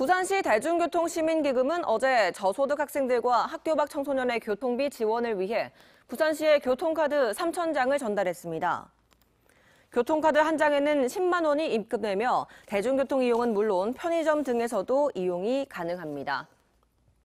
부산시 대중교통시민기금은 어제 저소득 학생들과 학교 밖 청소년의 교통비 지원을 위해 부산시의 교통카드 3,000장을 전달했습니다. 교통카드 한 장에는 10만 원이 입금되며 대중교통 이용은 물론 편의점 등에서도 이용이 가능합니다.